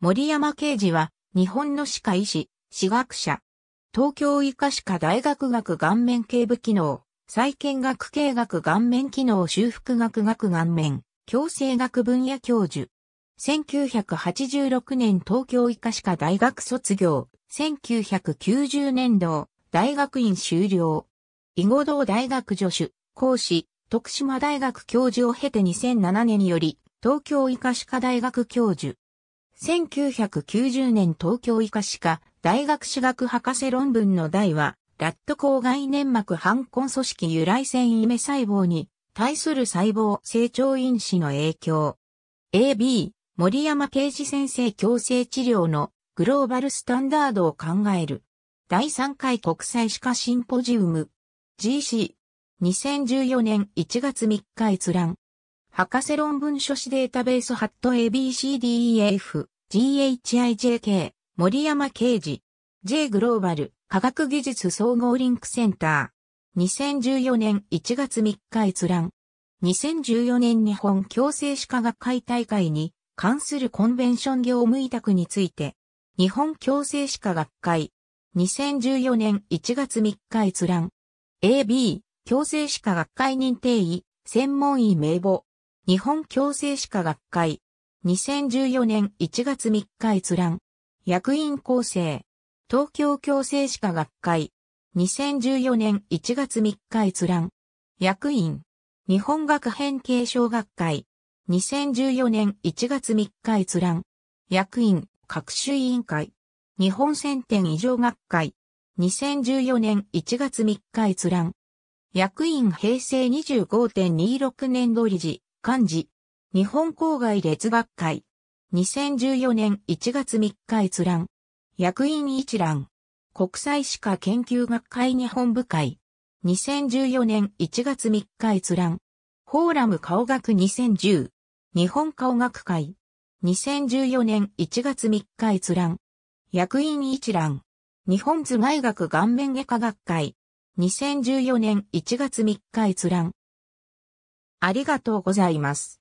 森山啓治は、日本の歯科医師、歯学者。東京医科歯科大学学顔面警部機能、再建学系学顔面機能修復学学顔面、矯正学分野教授。1986年東京医科歯科大学卒業、1990年度、大学院修了。囲碁道大学助手、講師、徳島大学教授を経て2007年により、東京医科歯科大学教授。1990年東京医科歯科大学歯学博士論文の題は、ラット口外粘膜反根組織由来線イメ細胞に対する細胞成長因子の影響。AB、森山啓治先生矯正治療のグローバルスタンダードを考える。第3回国際歯科シンポジウム。GC。2014年1月3日閲覧。博士論文書誌データベースハット ABCDEF、GHIJK、森山刑治、J グローバル、科学技術総合リンクセンター。2014年1月3日閲覧。2014年日本共生歯科学会大会に関するコンベンション業務委託について、日本共生歯科学会。2014年1月3日閲覧。AB、共生歯科学会認定医、専門医名簿。日本矯正歯科学会。2014年1月3日閲覧。役員構成。東京矯正歯科学会。2014年1月3日閲覧。役員。日本学編継承学会。2014年1月3日閲覧。役員、各種委員会。日本選典異常学会。2014年1月3日閲覧。役員平成25.26年度理事。漢字。日本郊外列学会。2014年1月3日閲覧。役員一覧。国際歯科研究学会日本部会。2014年1月3日閲覧。フォーラム顔学2010。日本顔学会。2014年1月3日閲覧。役員一覧。日本頭蓋学顔面外科学会。2014年1月3日閲覧。ありがとうございます。